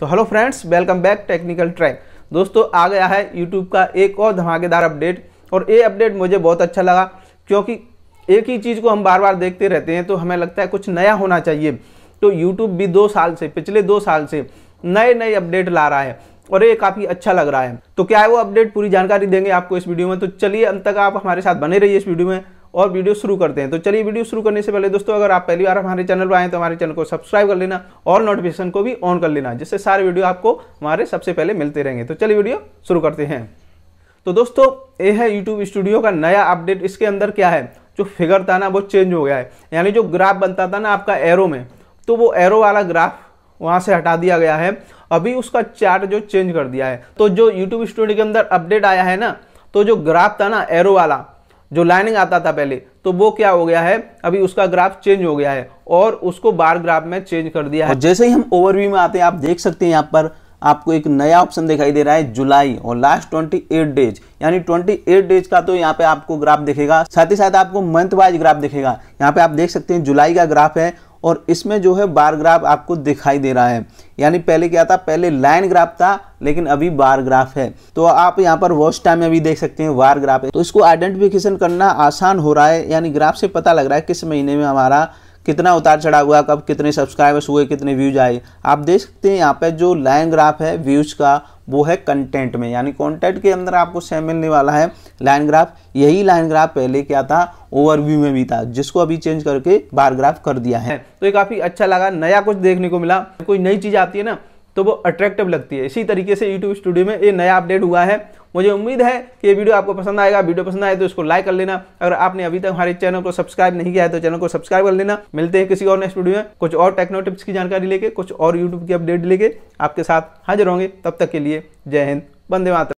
तो hello friends welcome back technical track दोस्तों आ गया है यूट्यूब का एक और धमाकेदार अपडेट और ये अपडेट मुझे बहुत अच्छा लगा क्योंकि एक ही चीज़ को हम बार बार देखते रहते हैं तो हमें लगता है कुछ नया होना चाहिए तो यूट्यूब भी दो साल से पिछले दो साल से नए नए अपडेट ला रहा है और ये काफ़ी अच्छा लग रहा है तो क्या है वो अपडेट पूरी जानकारी देंगे आपको इस वीडियो में तो चलिए अंत तक आप हमारे साथ बने रहिए इस वीडियो में और वीडियो शुरू करते हैं तो चलिए वीडियो शुरू करने से पहले दोस्तों अगर आप पहली बार हमारे चैनल पर आए तो हमारे चैनल को सब्सक्राइब कर लेना और नोटिफिकेशन को भी ऑन कर लेना जिससे सारे वीडियो आपको हमारे सबसे पहले मिलते रहेंगे तो चलिए वीडियो शुरू करते हैं तो दोस्तों ये है यूट्यूब स्टूडियो का नया अपडेट इसके अंदर क्या है जो फिगर था ना वो चेंज हो गया है यानी जो ग्राफ बनता था ना आपका एरो में तो वो एरो वाला ग्राफ वहाँ से हटा दिया गया है अभी उसका चार्ट जो चेंज कर दिया है तो जो यूट्यूब स्टूडियो के अंदर अपडेट आया है ना तो जो ग्राफ था ना एरो वाला जो लाइनिंग आता था पहले तो वो क्या हो गया है अभी उसका ग्राफ चेंज हो गया है और उसको बार ग्राफ में चेंज कर दिया है जैसे ही हम ओवरव्यू में आते हैं आप देख सकते हैं यहाँ पर आपको एक नया ऑप्शन दिखाई दे रहा है जुलाई और लास्ट 28 डेज यानी 28 डेज का तो यहाँ पे आपको ग्राफ दिखेगा साथ ही साथ आपको मंथ वाइज ग्राफ दिखेगा यहाँ पे आप देख सकते हैं जुलाई का ग्राफ है और इसमें जो है बार ग्राफ आपको दिखाई दे रहा है यानी पहले क्या था पहले लाइन ग्राफ था लेकिन अभी बार ग्राफ है तो आप यहाँ पर वॉच टाइम में भी देख सकते हैं बार ग्राफ है तो इसको आइडेंटिफिकेशन करना आसान हो रहा है यानी ग्राफ से पता लग रहा है किस महीने में हमारा कितना उतार चढ़ा हुआ कब कितने सब्सक्राइबर्स हुए कितने व्यूज आए आप देख सकते हैं यहाँ पे जो लाइन ग्राफ है व्यूज का वो है कंटेंट में यानी कंटेंट के अंदर आपको सेम मिलने वाला है लाइन ग्राफ यही लाइन ग्राफ पहले क्या था ओवरव्यू में भी था जिसको अभी चेंज करके बार ग्राफ कर दिया है तो ये काफ़ी अच्छा लगा नया कुछ देखने को मिला कोई नई चीज़ आती है ना तो वो अट्रैक्टिव लगती है इसी तरीके से यूट्यूब स्टूडियो में ये नया अपडेट हुआ है मुझे उम्मीद है कि ये वीडियो आपको पसंद आएगा वीडियो पसंद आए तो इसको लाइक कर लेना अगर आपने अभी तक हमारे चैनल को सब्सक्राइब नहीं किया है तो चैनल को सब्सक्राइब कर लेना मिलते हैं किसी और नेक्स्ट वीडियो में कुछ और टेक्नो टिप्स की जानकारी लेके कुछ और यूट्यूब की अपडेट लेके आपके साथ हाजिर होंगे तब तक के लिए जय हिंद बंदे मातरम